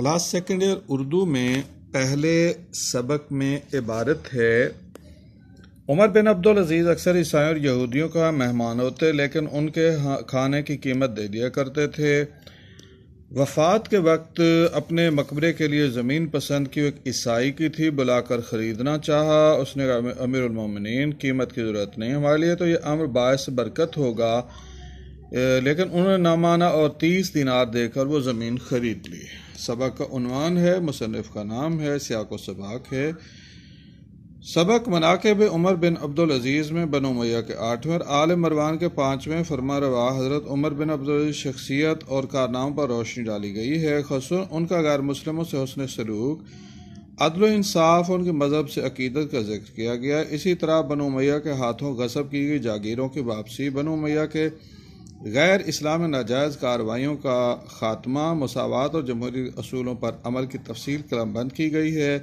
class second year Urdu میں پہلے سبق میں عبارت ہے عمر بن عبدالعزیز اکثر عیسائیوں اور یہودیوں کا مہمان ہوتے لیکن ان کے ہاں کھانے کی قیمت دے دیا کرتے تھے وفات کے وقت اپنے مقبرے کے لیے زمین پسند کی ایک عیسائی کی تھی بلا کر خریدنا چاہا اس نے امیر المومنین قیمت کی ضرورت نہیں ہمارے لیے تو یہ امر باعث برکت ہوگا لیکن انہوں نے نہ مانا اور تیس دینار دے کر وہ زمین خرید لی سبق کا عنوان ہے مصنف کا نام ہے سیاق و سباق ہے سبق مناقب عمر بن عبدالعزیز میں بنو میاں کے آٹھویں اور آل مروان کے پانچویں فرما روا حضرت عمر بن عبدالعزیز شخصیت اور کارناموں پر روشنی ڈالی گئی ہے خصوص ان کا غیر مسلموں سے حسن سلوک عدل و انصاف ان کے مذہب سے عقیدت کا ذکر کیا گیا اسی طرح بنو میاں کے ہاتھوں غصب کی گئی جاگیروں کی واپسی بنو میاں کے غیر اسلام ناجائز کارروائیوں کا خاتمہ مساوات اور جمہوری اصولوں پر عمل کی تفصیل قلم بند کی گئی ہے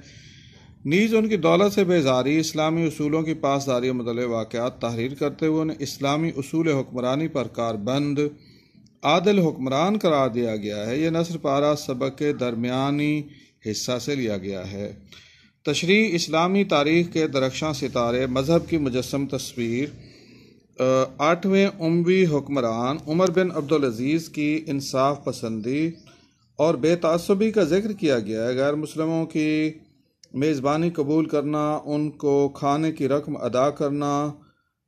نیز ان کی دولت سے بیزاری اسلامی اصولوں کی پاسداری متعلق واقعات تحریر کرتے ہوئے انہیں اسلامی اصول حکمرانی پر کاربند عادل حکمران قرار دیا گیا ہے یہ نثر پارا سبق کے درمیانی حصہ سے لیا گیا ہے تشریح اسلامی تاریخ کے درخشاں ستارے مذہب کی مجسم تصویر آٹھویں عموی حکمران عمر بن عبدالعزیز کی انصاف پسندی اور بے تعصبی کا ذکر کیا گیا ہے غیر مسلموں کی میزبانی قبول کرنا ان کو کھانے کی رقم ادا کرنا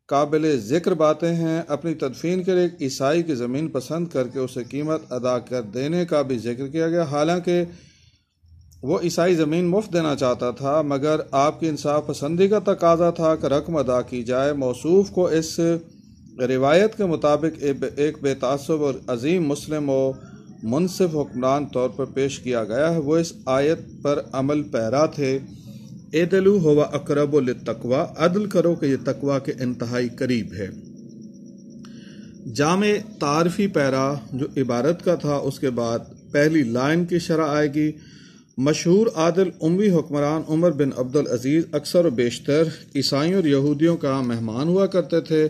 قابل ذکر باتیں ہیں اپنی تدفین کے عیسائی کی زمین پسند کر کے اسے قیمت ادا کر دینے کا بھی ذکر کیا گیا حالانکہ وہ عیسائی زمین مفت دینا چاہتا تھا مگر آپ کی انصاف پسندی کا تقاضا تھا کہ رقم ادا کی جائے موصوف کو اس روایت کے مطابق ایک بے تعصب اور عظیم مسلم و منصف حکمران طور پر پیش کیا گیا ہے وہ اس آیت پر عمل پیرا تھے اے ہوا اقرب لتقوا عدل کرو کہ یہ تقوا کے انتہائی قریب ہے جامع تعارفی پیرا جو عبارت کا تھا اس کے بعد پہلی لائن کی شرح آئے گی مشہور عادل عموی حکمران عمر بن عبدالعزیز اکثر و بیشتر عیسائیوں اور یہودیوں کا مہمان ہوا کرتے تھے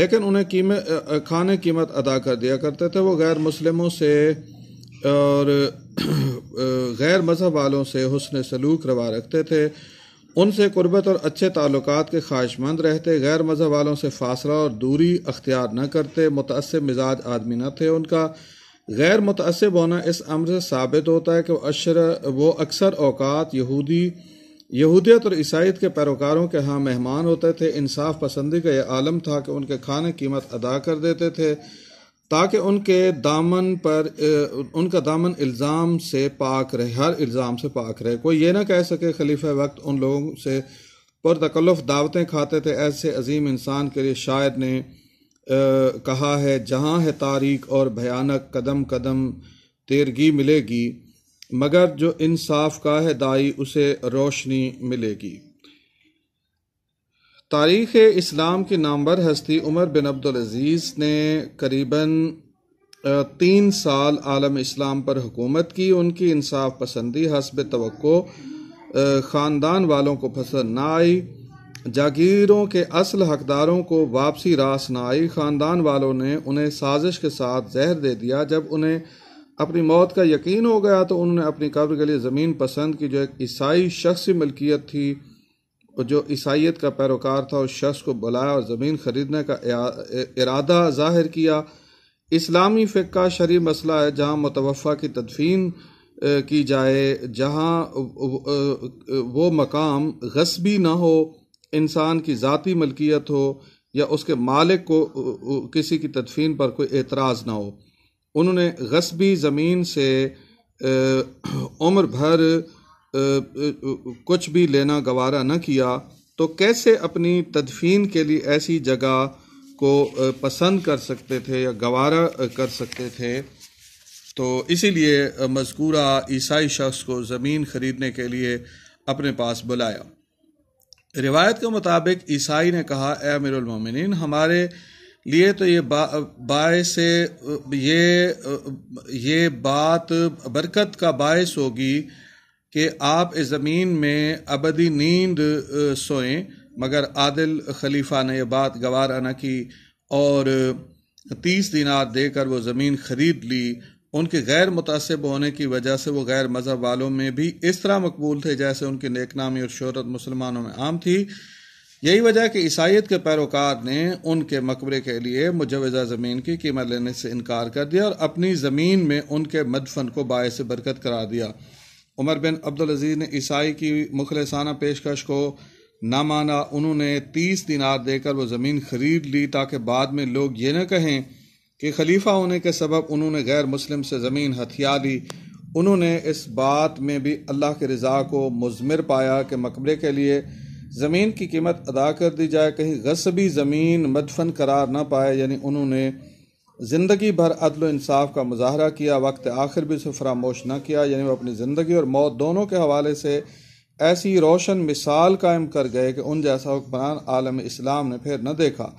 لیکن انہیں قیمت کھانے قیمت ادا کر دیا کرتے تھے وہ غیر مسلموں سے اور غیر مذہب والوں سے حسن سلوک روا رکھتے تھے ان سے قربت اور اچھے تعلقات کے خواہش مند رہتے غیر مذہب والوں سے فاصلہ اور دوری اختیار نہ کرتے متأثر مزاج آدمی نہ تھے ان کا غیر متعصب ہونا اس عمر سے ثابت ہوتا ہے کہ وہ اشر وہ اکثر اوقات یہودی یہودیت اور عیسائیت کے پیروکاروں کے ہاں مہمان ہوتے تھے انصاف پسندی کا یہ عالم تھا کہ ان کے کھانے قیمت ادا کر دیتے تھے تاکہ ان کے دامن پر ان کا دامن الزام سے پاک رہے ہر الزام سے پاک رہے کوئی یہ نہ کہہ سکے خلیفہ وقت ان لوگوں سے پر تکلف دعوتیں کھاتے تھے ایسے عظیم انسان کے لیے شاعر نے کہا ہے جہاں ہے تاریخ اور بھیانک قدم قدم تیرگی ملے گی مگر جو انصاف کا ہے دائی اسے روشنی ملے گی تاریخ اسلام کی نامبر ہستی عمر بن عبدالعزیز نے قریباً تین سال عالم اسلام پر حکومت کی ان کی انصاف پسندی حسب توقع خاندان والوں کو پسند نہ آئی جاگیروں کے اصل حقداروں کو واپسی راس نہ آئی خاندان والوں نے انہیں سازش کے ساتھ زہر دے دیا جب انہیں اپنی موت کا یقین ہو گیا تو انہوں نے اپنی قبر کے لیے زمین پسند کی جو ایک عیسائی شخص ملکیت تھی جو عیسائیت کا پیروکار تھا اس شخص کو بلایا اور زمین خریدنے کا ارادہ ظاہر کیا اسلامی فقہ شرع مسئلہ ہے جہاں متوفع کی تدفین کی جائے جہاں وہ مقام غصبی نہ ہو انسان کی ذاتی ملکیت ہو یا اس کے مالک کو کسی کی تدفین پر کوئی اعتراض نہ ہو انہوں نے غصبی زمین سے عمر بھر کچھ بھی لینا گوارہ نہ کیا تو کیسے اپنی تدفین کے لیے ایسی جگہ کو پسند کر سکتے تھے یا گوارہ کر سکتے تھے تو اسی لیے مذکورہ عیسائی شخص کو زمین خریدنے کے لیے اپنے پاس بلایا روایت کے مطابق عیسائی نے کہا اے امیر المومنین ہمارے لیے تو یہ باعث یہ یہ بات برکت کا باعث ہوگی کہ آپ اس زمین میں ابدی نیند سوئیں مگر عادل خلیفہ نے یہ بات گوارہ نہ کی اور تیس دینار دے کر وہ زمین خرید لی ان کے غیر متاثب ہونے کی وجہ سے وہ غیر مذہب والوں میں بھی اس طرح مقبول تھے جیسے ان کی نیک نامی اور شہرت مسلمانوں میں عام تھی یہی وجہ کہ عیسائیت کے پیروکار نے ان کے مقبرے کے لیے مجوزہ زمین کی قیمت لینے سے انکار کر دیا اور اپنی زمین میں ان کے مدفن کو باعث برکت کرا دیا عمر بن عبدالعزیز نے عیسائی کی مخلصانہ پیشکش کو نہ مانا انہوں نے تیس دینار دے کر وہ زمین خرید لی تاکہ بعد میں لوگ یہ نہ کہیں کہ خلیفہ ہونے کے سبب انہوں نے غیر مسلم سے زمین ہتھیا لی انہوں نے اس بات میں بھی اللہ کے رضا کو مضمر پایا کہ مقبرے کے لیے زمین کی قیمت ادا کر دی جائے کہیں غصبی زمین مدفن قرار نہ پائے یعنی انہوں نے زندگی بھر عدل و انصاف کا مظاہرہ کیا وقت آخر بھی اسے فراموش نہ کیا یعنی وہ اپنی زندگی اور موت دونوں کے حوالے سے ایسی روشن مثال قائم کر گئے کہ ان جیسا حکمران عالم اسلام نے پھر نہ دیکھا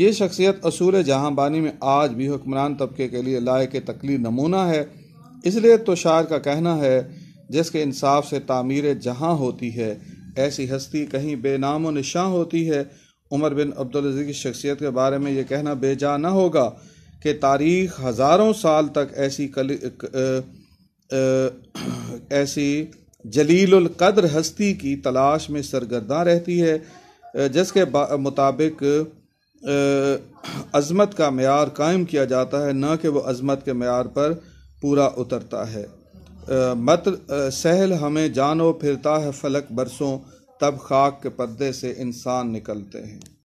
یہ شخصیت اصول جہاں بانی میں آج بھی حکمران طبقے کے لیے لائق تقلیر نمونہ ہے اس لیے شاعر کا کہنا ہے جس کے انصاف سے تعمیر جہاں ہوتی ہے ایسی ہستی کہیں بے نام و نشاں ہوتی ہے عمر بن عبدالعزیز کی شخصیت کے بارے میں یہ کہنا بے جا نہ ہوگا کہ تاریخ ہزاروں سال تک ایسی کلی ایسی جلیل القدر ہستی کی تلاش میں سرگرداں رہتی ہے جس کے مطابق عظمت کا معیار قائم کیا جاتا ہے نہ کہ وہ عظمت کے معیار پر پورا اترتا ہے مت سہل ہمیں جانو پھرتا ہے فلک برسوں تب خاک کے پردے سے انسان نکلتے ہیں